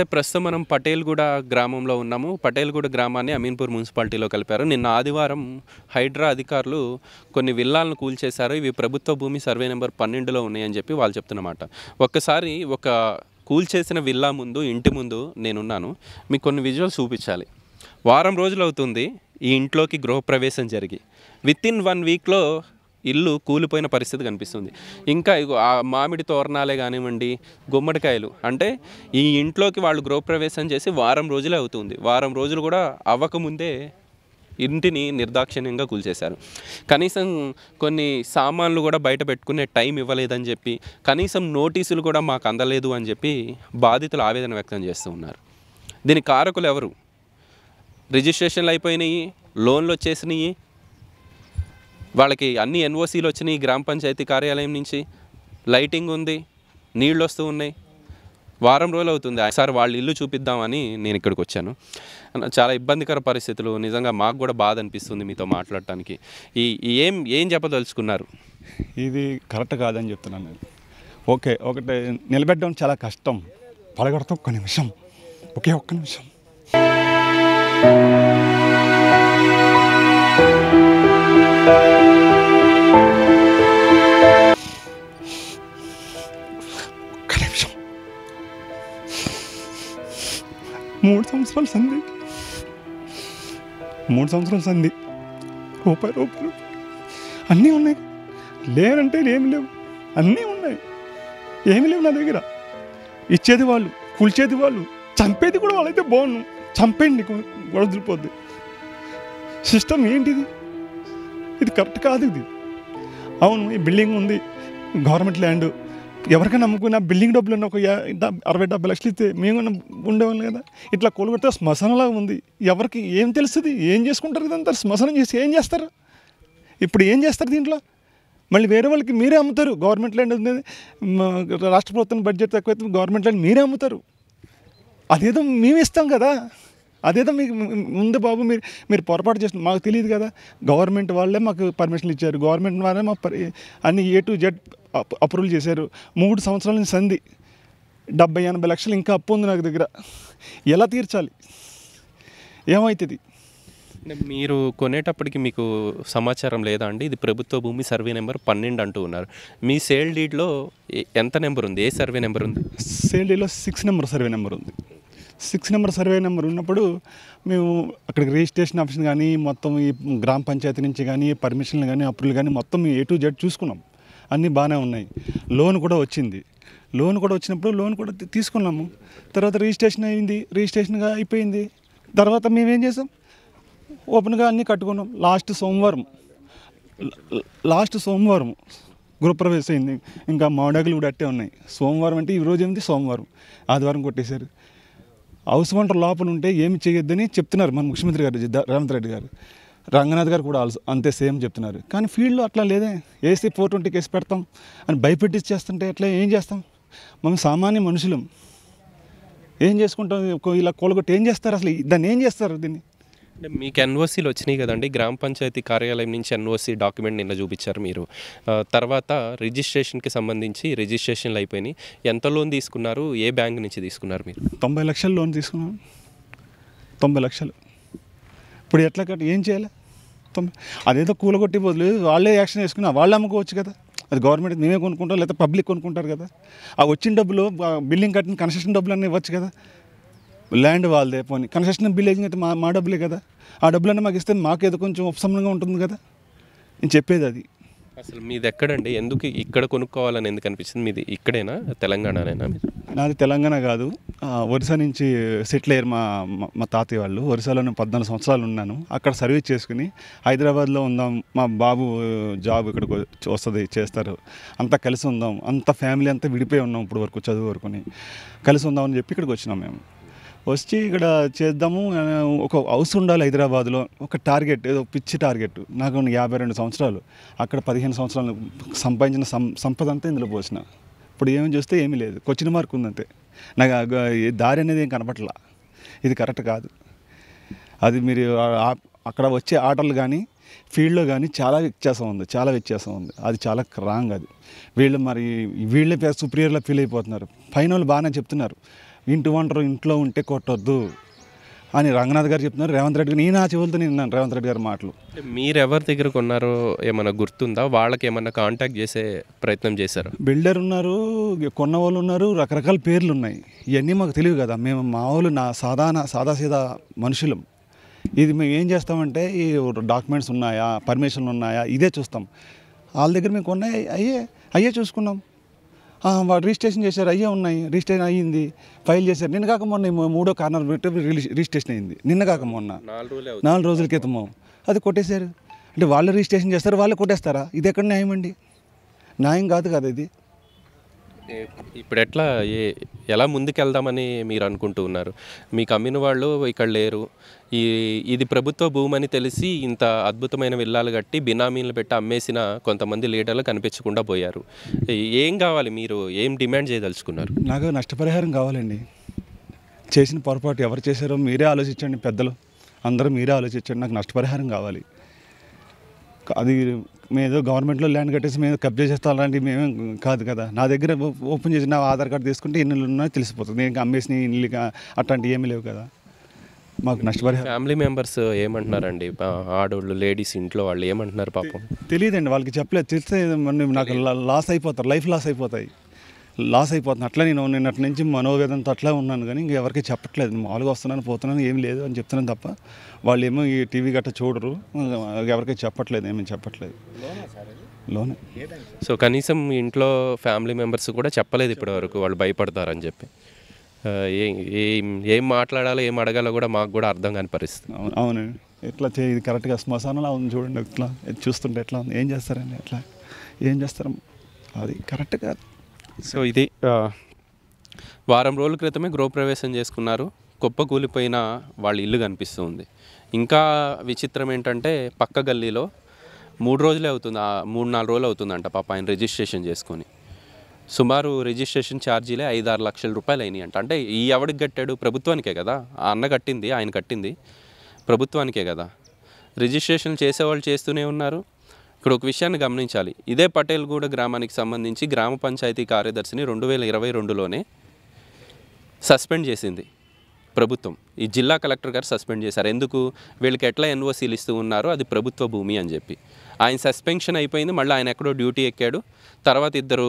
చూస్తే ప్రస్తుతం మనం పటేల్గూడ గ్రామంలో ఉన్నాము పటేల్గూడ గ్రామాన్ని అమీన్పూర్ మున్సిపాలిటీలో కలిపారు నిన్న ఆదివారం హైడ్రా అధికారులు కొన్ని విల్లాలను కూల్చేశారు ఇవి ప్రభుత్వ భూమి సర్వే నెంబర్ పన్నెండులో ఉన్నాయని చెప్పి వాళ్ళు చెప్తున్నమాట ఒక్కసారి ఒక కూల్చేసిన విల్లా ముందు ఇంటి ముందు నేనున్నాను మీకు కొన్ని విజువల్స్ చూపించాలి వారం రోజులు అవుతుంది ఈ ఇంట్లోకి గృహప్రవేశం జరిగి విత్ ఇన్ వన్ వీక్లో ఇల్లు కూలిపోయిన పరిస్థితి కనిపిస్తుంది ఇంకా ఆ మామిడి తోరణాలే కానివ్వండి గుమ్మడికాయలు అంటే ఈ ఇంట్లోకి వాళ్ళు గృహప్రవేశం చేసి వారం రోజులే అవుతుంది వారం రోజులు కూడా అవ్వకముందే ఇంటిని నిర్దాక్షిణ్యంగా కూల్చేశారు కనీసం కొన్ని సామాన్లు కూడా బయట పెట్టుకునే టైం ఇవ్వలేదని చెప్పి కనీసం నోటీసులు కూడా మాకు అందలేదు అని చెప్పి బాధితులు ఆవేదన వ్యక్తం చేస్తూ ఉన్నారు దీని కారకులు ఎవరు రిజిస్ట్రేషన్లు అయిపోయినాయి లోన్లు వచ్చేసినాయి వాళ్ళకి అన్ని ఎన్ఓసీలు వచ్చినాయి గ్రామ పంచాయతీ కార్యాలయం నుంచి లైటింగ్ ఉంది నీళ్ళు వస్తూ ఉన్నాయి వారం రోజులు అవుతుంది సార్ వాళ్ళు ఇల్లు చూపిద్దామని నేను ఇక్కడికి వచ్చాను చాలా ఇబ్బందికర పరిస్థితులు నిజంగా మాకు కూడా బాధ అనిపిస్తుంది మీతో మాట్లాడటానికి ఈ ఏం ఏం చెప్పదలుచుకున్నారు ఇది కరెక్ట్ కాదని చెప్తున్నాను నేను ఓకే ఒకటి నిలబెట్టడం చాలా కష్టం పడగొడతా ఒక్క నిమిషం ఒకే ఒక్క నిమిషం thank you మూడు సంవత్సరాలు సంధి మూడు సంవత్సరాలు సంధి రూపాయి రూపాయలు అన్నీ ఉన్నాయి లేనంటే ఏమి లేవు అన్నీ ఉన్నాయి ఏమి లేవు నా దగ్గర ఇచ్చేది వాళ్ళు కూల్చేది వాళ్ళు చంపేది కూడా వాళ్ళైతే బాగున్నాం చంపేయండి గొడవదిలిపోద్ది సిస్టమ్ ఏంటిది ఇది కరెక్ట్ కాదు ఇది అవును ఈ బిల్డింగ్ ఉంది గవర్నమెంట్ ల్యాండ్ ఎవరికైనా నమ్ముకున్నా బిల్డింగ్ డబ్బులు ఉన్న ఒక అరవై డెబ్బై లక్షలు ఇస్తే మేము ఉండేవాళ్ళం కదా ఇట్లా కోలుగొట్టే శ్మశానంలాగా ఉంది ఎవరికి ఏం తెలుస్తుంది ఏం చేసుకుంటారు ఇదంతా శ్మశానం చేసి ఏం చేస్తారు ఇప్పుడు ఏం చేస్తారు దీంట్లో మళ్ళీ వేరే వాళ్ళకి మీరే అమ్ముతారు గవర్నమెంట్ ల్యాండ్ ఉంది రాష్ట్ర ప్రభుత్వం బడ్జెట్ తక్కువైతే గవర్నమెంట్ ల్యాండ్ మీరే అమ్ముతారు అదేదో మేము ఇస్తాం కదా అదేదో మీకు ముందు బాబు మీరు మీరు పొరపాటు చేసిన మాకు తెలియదు కదా గవర్నమెంట్ వాళ్ళే మాకు పర్మిషన్లు ఇచ్చారు గవర్నమెంట్ వాళ్ళే మాకు అన్ని ఏ టు జెడ్ అప్రూవల్ చేశారు మూడు సంవత్సరాల నుంచి సంధి డెబ్బై ఎనభై లక్షలు ఇంకా అప్పు ఉంది నాకు దగ్గర ఎలా తీర్చాలి ఏమవుతుంది మీరు కొనేటప్పటికి మీకు సమాచారం లేదా అండి ఇది ప్రభుత్వ భూమి సర్వే నెంబర్ పన్నెండు అంటూ ఉన్నారు మీ సేల్ డీడ్లో ఎంత నెంబర్ ఉంది ఏ సర్వే నెంబర్ ఉంది సేల్ డీడ్లో సిక్స్ నెంబర్ సర్వే నెంబర్ ఉంది సిక్స్ నెంబర్ సర్వే నెంబర్ ఉన్నప్పుడు మేము అక్కడికి రిజిస్ట్రేషన్ ఆఫీస్ కానీ మొత్తం ఈ గ్రామ పంచాయతీ నుంచి కానీ పర్మిషన్లు కానీ అప్రూవల్ కానీ మొత్తం ఏ టు జెడ్ చూసుకున్నాం అన్నీ బాగానే ఉన్నాయి లోన్ కూడా వచ్చింది లోన్ కూడా వచ్చినప్పుడు లోన్ కూడా తీసుకున్నాము తర్వాత రిజిస్ట్రేషన్ అయింది రిజిస్ట్రేషన్గా అయిపోయింది తర్వాత మేమేం చేసాం ఓపెన్గా అన్నీ కట్టుకున్నాం లాస్ట్ సోమవారం లాస్ట్ సోమవారం గృహప్రవేశం అయింది ఇంకా మామిడాకులు కూడా అట్టే ఉన్నాయి సోమవారం అంటే ఈ రోజు సోమవారం ఆదివారం కొట్టేశారు హౌస్ ఓనర్ లోపల ఉంటే ఏమి చేయొద్దని చెప్తున్నారు మన ముఖ్యమంత్రి గారు రేవంత్ రెడ్డి గారు రంగనాథ్ గారు కూడా ఆల్సో అంతే సేమ్ చెప్తున్నారు కానీ ఫీల్డ్లో అట్లా లేదే ఏసీ ఫోర్ ట్వంటీ కేసు పెడతాం అని భయపెట్టి చేస్తుంటే అట్లా ఏం చేస్తాం మనం సామాన్య మనుషులం ఏం చేసుకుంటాం ఇలా కూలగొట్టి ఏం చేస్తారు అసలు దాన్ని ఏం చేస్తారు దీన్ని అంటే మీకు ఎన్ఓసీలు వచ్చినాయి కదండి గ్రామ పంచాయతీ కార్యాలయం నుంచి ఎన్ఓసీ డాక్యుమెంట్ నిన్న చూపించారు మీరు తర్వాత రిజిస్ట్రేషన్కి సంబంధించి రిజిస్ట్రేషన్లు అయిపోయినాయి ఎంత లోన్ తీసుకున్నారు ఏ బ్యాంక్ నుంచి తీసుకున్నారు మీరు తొంభై లక్షలు లోన్ తీసుకున్నాం తొంభై లక్షలు ఇప్పుడు ఎట్లా కట్ ఏం చేయాలి మొత్తం అదేదో కూలగొట్టి బదులు వాళ్ళే యాక్షన్ వేసుకున్నా వాళ్ళు అమ్ముకోవచ్చు కదా అది గవర్నమెంట్ మేమే కొనుక్కుంటాం లేదా పబ్లిక్ కొనుక్కుంటారు కదా ఆ వచ్చిన డబ్బులు బిల్డింగ్ కట్టిన కన్స్ట్రక్షన్ డబ్బులు అన్నీ ఇవ్వచ్చు కదా ల్యాండ్ వాళ్ళదే పోనీ కన్స్ట్రక్షన్ బిల్డింగ్ అయితే మా మా డబ్బులే కదా ఆ డబ్బులన్నీ మాకు ఇస్తే మాకు ఏదో కొంచెం ఉపశమనంగా ఉంటుంది కదా నేను చెప్పేది అది అసలు మీది ఎక్కడండి ఎందుకు ఇక్కడ కొనుక్కోవాలని ఎందుకు అనిపిస్తుంది మీది ఇక్కడేనా తెలంగాణనేనా నాది తెలంగాణ కాదు ఒరిసా నుంచి సెటిల్ అయ్యారు మా మా తాతయ్య వాళ్ళు ఒరిసాలోనే పద్నాలుగు సంవత్సరాలు ఉన్నాను అక్కడ సర్వీస్ చేసుకుని హైదరాబాద్లో ఉందాం మా బాబు జాబ్ ఇక్కడికి వస్తుంది చేస్తారు అంతా కలిసి ఉందాం అంత ఫ్యామిలీ అంతా విడిపోయి ఉన్నాం ఇప్పుడు వరకు చదువు వరకుని కలిసి ఉందామని చెప్పి ఇక్కడికి వచ్చినాం మేము వచ్చి ఇక్కడ చేద్దాము ఒక హౌస్ ఉండాలి హైదరాబాద్లో ఒక టార్గెట్ ఏదో పిచ్చి టార్గెట్ నాకు యాభై రెండు సంవత్సరాలు అక్కడ పదిహేను సంవత్సరాలు సంపాదించిన సం సంపద అంతా ఇందులో పోసిన ఇప్పుడు ఏమని చూస్తే ఏమీ లేదు కొచ్చిన మార్క్ ఉందంతే నాకు దారి అనేది ఏం కనపట్లా ఇది కరెక్ట్ కాదు అది మీరు అక్కడ వచ్చే ఆటలు కానీ ఫీల్డ్లో కానీ చాలా వ్యత్యాసం ఉంది చాలా వ్యత్యాసం ఉంది అది చాలా రాంగ్ అది వీళ్ళు మరి వీళ్ళే సుప్రియర్లో ఫీల్ అయిపోతున్నారు ఫైనల్ బాగానే చెప్తున్నారు ఇంటి వంటరు ఇంట్లో ఉంటే కొట్టొద్దు అని రంగనాథ్ గారు చెప్తున్నారు రేవంత్ రెడ్డి నేను ఆ చెవులతో విన్నాను రేవంత్ రెడ్డి గారు మాటలు మీరు ఎవరి దగ్గర కొన్నారో ఏమైనా గుర్తుందా వాళ్ళకి ఏమైనా కాంటాక్ట్ చేసే ప్రయత్నం చేశారు బిల్డర్ ఉన్నారు కొన్న వాళ్ళు ఉన్నారు రకరకాల పేర్లు ఉన్నాయి ఇవన్నీ మాకు తెలియదు కదా మేము మామూలు నా సాధారణ సాదాసీదా మనుషులు ఇది మేము ఏం చేస్తామంటే ఈ డాక్యుమెంట్స్ ఉన్నాయా పర్మిషన్లు ఉన్నాయా ఇదే చూస్తాం వాళ్ళ దగ్గర మేము కొన్నాయి అయ్యే అయ్యే చూసుకున్నాం వాడు రిజిస్ట్రేషన్ చేశారు అయ్యే ఉన్నాయి రిజిస్ట్రేషన్ అయ్యింది ఫైల్ చేశారు నిన్న కాక మొన్న మూడో కార్నర్ పెట్టి రిజిస్ట్రేషన్ అయింది నిన్న కాక మొన్న నాలుగు రోజుల క్రితము అది కొట్టేశారు అంటే వాళ్ళు రిజిస్ట్రేషన్ చేస్తారు వాళ్ళు కొట్టేస్తారా ఇది ఎక్కడ న్యాయం అండి న్యాయం కాదు కదా ఇది ఇప్పుడు ఎట్లా ఏ ఎలా ముందుకెళ్దామని మీరు అనుకుంటూ ఉన్నారు మీకు అమ్మిన వాళ్ళు ఇక్కడ లేరు ఈ ఇది ప్రభుత్వ భూమి అని తెలిసి ఇంత అద్భుతమైన విల్లాలు కట్టి బినామీలు పెట్టి అమ్మేసిన కొంతమంది లీడర్లు కనిపించకుండా పోయారు ఏం కావాలి మీరు ఏం డిమాండ్ చేయదలుచుకున్నారు నాకు నష్టపరిహారం కావాలండి చేసిన పొరపాటు ఎవరు చేశారో మీరే ఆలోచించండి పెద్దలు అందరూ మీరే ఆలోచించండి నాకు నష్టపరిహారం కావాలి అది మేదో గవర్నమెంట్లో ల్యాండ్ కట్టేసి మేము కబ్జా చేస్తాను అలాంటివి మేమేం కాదు కదా నా దగ్గర ఓపెన్ చేసి నా ఆధార్ కార్డు తీసుకుంటే ఎన్ని ఉన్నాయో తెలిసిపోతుంది నేను అమ్మేసిన ఇల్లు అట్లాంటివి ఏమీ లేవు కదా మాకు నష్టపరి ఫ్యామిలీ మెంబర్స్ ఏమంటున్నారండి ఆడవాళ్ళు లేడీస్ ఇంట్లో వాళ్ళు ఏమంటున్నారు పాపం తెలియదండి వాళ్ళకి చెప్పలేదు తెలిస్తే నాకు లాస్ అయిపోతారు లైఫ్ లాస్ అయిపోతాయి లాస్ అయిపోతుంది అట్లా నేను నిన్నటి నుంచి మనోవేదంతో అట్లా ఉన్నాను కానీ ఎవరికి చెప్పట్లేదు మామూలుగా వస్తున్నాను పోతున్నాను ఏం లేదు అని చెప్తున్నాను తప్ప వాళ్ళు ఏమో ఈ టీవీ గట్ట చూడరు ఎవరికి చెప్పట్లేదు ఏమీ చెప్పట్లేదు లోనే సో కనీసం ఇంట్లో ఫ్యామిలీ మెంబర్స్ కూడా చెప్పలేదు ఇప్పటి వరకు వాళ్ళు భయపడతారని చెప్పి ఏం ఏం మాట్లాడాలో ఏం అడగాలో కూడా మాకు కూడా అర్థం కాని పరిస్థితి అవును ఎట్లా చే ఇది కరెక్ట్గా శ్మశానంలో ఉంది చూడండి ఎట్లా చూస్తుంటే ఎట్లా ఉంది ఏం చేస్తారండి ఎట్లా ఏం చేస్తారు అది కరెక్ట్గా సో ఇది వారం రోజుల క్రితమే గృహప్రవేశం చేసుకున్నారు కుప్ప కూలిపోయిన వాళ్ళ ఇల్లు కనిపిస్తుంది ఇంకా విచిత్రం ఏంటంటే పక్క గల్లీలో మూడు రోజులే అవుతుంది మూడు నాలుగు రోజులు అవుతుందంట పాప ఆయన రిజిస్ట్రేషన్ చేసుకొని సుమారు రిజిస్ట్రేషన్ ఛార్జీలే ఐదు ఆరు లక్షల రూపాయలు అయినాయి అంట అంటే ఈ ఎవడికి కట్టాడు ప్రభుత్వానికే కదా ఆ అన్న కట్టింది ఆయన కట్టింది ప్రభుత్వానికే కదా రిజిస్ట్రేషన్ చేసేవాళ్ళు చేస్తూనే ఉన్నారు ఇప్పుడు ఒక విషయాన్ని గమనించాలి ఇదే పటేల్గూడ గ్రామానికి సంబంధించి గ్రామ పంచాయతీ కార్యదర్శిని రెండు వేల ఇరవై రెండులోనే సస్పెండ్ చేసింది ప్రభుత్వం ఈ జిల్లా కలెక్టర్ గారు సస్పెండ్ చేశారు ఎందుకు వీళ్ళకి ఎట్లా ఎన్ఓసీలు ఇస్తూ ఉన్నారో అది ప్రభుత్వ భూమి అని చెప్పి ఆయన సస్పెన్షన్ అయిపోయింది మళ్ళీ ఆయన ఎక్కడో డ్యూటీ ఎక్కాడు తర్వాత ఇద్దరు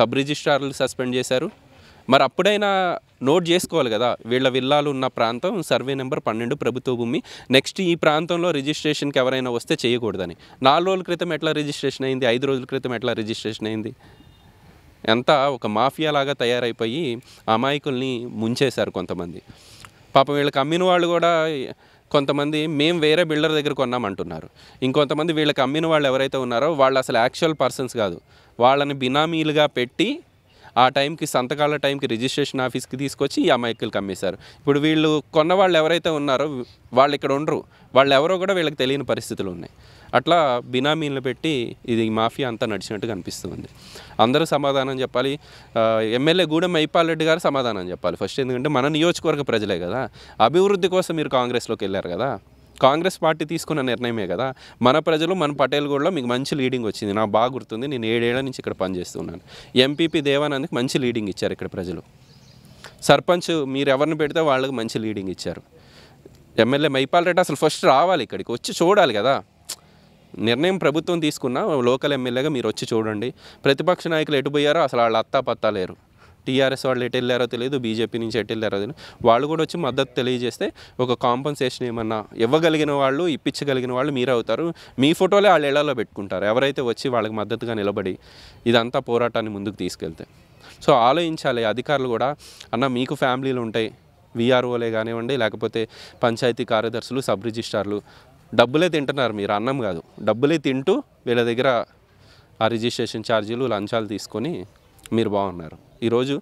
సబ్ రిజిస్ట్రార్లు సస్పెండ్ చేశారు మరి అప్పుడైనా నోట్ చేసుకోవాలి కదా వీళ్ళ విల్లాలు ఉన్న ప్రాంతం సర్వే నెంబర్ పన్నెండు ప్రభుత్వ భూమి నెక్స్ట్ ఈ ప్రాంతంలో రిజిస్ట్రేషన్కి ఎవరైనా వస్తే చేయకూడదని నాలుగు రోజుల క్రితం ఎట్లా రిజిస్ట్రేషన్ అయింది ఐదు రోజుల క్రితం ఎట్లా రిజిస్ట్రేషన్ అయింది ఎంత ఒక మాఫియా లాగా తయారైపోయి అమాయకుల్ని ముంచేశారు కొంతమంది పాపం వీళ్ళకి అమ్మిన వాళ్ళు కూడా కొంతమంది మేము వేరే బిల్డర్ దగ్గర కొన్నామంటున్నారు ఇంకొంతమంది వీళ్ళకి అమ్మిన వాళ్ళు ఎవరైతే ఉన్నారో వాళ్ళు అసలు యాక్చువల్ పర్సన్స్ కాదు వాళ్ళని బినామీలుగా పెట్టి ఆ టైంకి సంతకాల టైంకి రిజిస్ట్రేషన్ ఆఫీస్కి తీసుకొచ్చి ఈ అమాయకులు కమ్మేశారు ఇప్పుడు వీళ్ళు కొన్న వాళ్ళు ఎవరైతే ఉన్నారో వాళ్ళు ఇక్కడ ఉండరు వాళ్ళు ఎవరో కూడా వీళ్ళకి తెలియని పరిస్థితులు ఉన్నాయి అట్లా బినామీలు పెట్టి ఇది మాఫియా అంతా నడిచినట్టు కనిపిస్తుంది అందరూ సమాధానం చెప్పాలి ఎమ్మెల్యే గూడెం రెడ్డి గారు సమాధానం చెప్పాలి ఫస్ట్ ఎందుకంటే మన నియోజకవర్గ ప్రజలే కదా అభివృద్ధి కోసం మీరు కాంగ్రెస్లోకి వెళ్ళారు కదా కాంగ్రెస్ పార్టీ తీసుకున్న నిర్ణయమే కదా మన ప్రజలు మన పటేల్గూడలో మీకు మంచి లీడింగ్ వచ్చింది నాకు బాగా గుర్తుంది నేను ఏడేళ్ల నుంచి ఇక్కడ పనిచేస్తున్నాను ఎంపీపీ దేవానంద్కి మంచి లీడింగ్ ఇచ్చారు ఇక్కడ ప్రజలు సర్పంచ్ మీరు ఎవరిని పెడితే వాళ్ళకి మంచి లీడింగ్ ఇచ్చారు ఎమ్మెల్యే మైపాల్ రెడ్డి అసలు ఫస్ట్ రావాలి ఇక్కడికి వచ్చి చూడాలి కదా నిర్ణయం ప్రభుత్వం తీసుకున్న లోకల్ ఎమ్మెల్యేగా మీరు వచ్చి చూడండి ప్రతిపక్ష నాయకులు ఎటు పోయారో అసలు వాళ్ళు అత్తా పత్తా లేరు టీఆర్ఎస్ వాళ్ళు ఎటు వెళ్ళారో తెలియదు బీజేపీ నుంచి ఎటు వెళ్ళారో తెలియదు వాళ్ళు కూడా వచ్చి మద్దతు తెలియజేస్తే ఒక కాంపన్సేషన్ ఏమన్నా ఇవ్వగలిగిన వాళ్ళు ఇప్పించగలిగిన వాళ్ళు మీరు అవుతారు మీ ఫోటోలే వాళ్ళు ఇళ్లలో పెట్టుకుంటారు ఎవరైతే వచ్చి వాళ్ళకి మద్దతుగా నిలబడి ఇదంతా పోరాటాన్ని ముందుకు తీసుకెళ్తే సో ఆలోచించాలి అధికారులు కూడా అన్న మీకు ఫ్యామిలీలు ఉంటాయి విఆర్ఓలే కానివ్వండి లేకపోతే పంచాయతీ కార్యదర్శులు సబ్ రిజిస్ట్రార్లు డబ్బులే తింటున్నారు మీరు అన్నం కాదు డబ్బులే తింటూ వీళ్ళ దగ్గర ఆ రిజిస్ట్రేషన్ ఛార్జీలు లంచాలు తీసుకొని మీరు బాగున్నారు ఈరోజు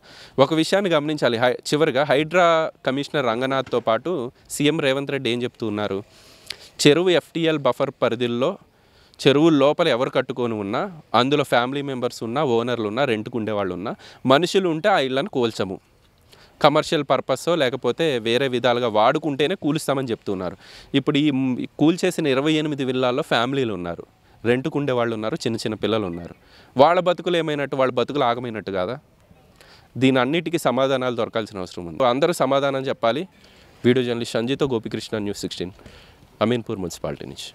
ఒక విషయాన్ని గమనించాలి హై చివరిగా హైడ్రా కమిషనర్ రంగనాథ్తో పాటు సీఎం రేవంత్ రెడ్డి ఏం చెప్తూ ఉన్నారు చెరువు ఎఫ్టీఎల్ బఫర్ పరిధిల్లో చెరువు లోపల ఎవరు కట్టుకొని ఉన్నా అందులో ఫ్యామిలీ మెంబర్స్ ఉన్నా ఓనర్లు ఉన్నా రెంట్కు ఉండేవాళ్ళు ఉన్నా మనుషులు ఉంటే ఆ ఇళ్ళను కోల్చము కమర్షియల్ పర్పస్ లేకపోతే వేరే విధాలుగా వాడుకుంటేనే కూలుస్తామని చెప్తున్నారు ఇప్పుడు ఈ కూల్చేసిన ఇరవై ఎనిమిది విల్లాల్లో ఫ్యామిలీలు ఉన్నారు రెంట్కు వాళ్ళు ఉన్నారు చిన్న చిన్న పిల్లలు ఉన్నారు వాళ్ళ బతుకులు ఏమైనట్టు వాళ్ళ బతుకులు ఆగమైనట్టు కదా దీని అన్నిటికీ సమాధానాలు దొరకాల్సిన అవసరం ఉంది అందరూ సమాధానం చెప్పాలి వీడియో జర్నలిస్ట్ సంజీతో Gopikrishna news sixteen Aminpur municipality నుంచి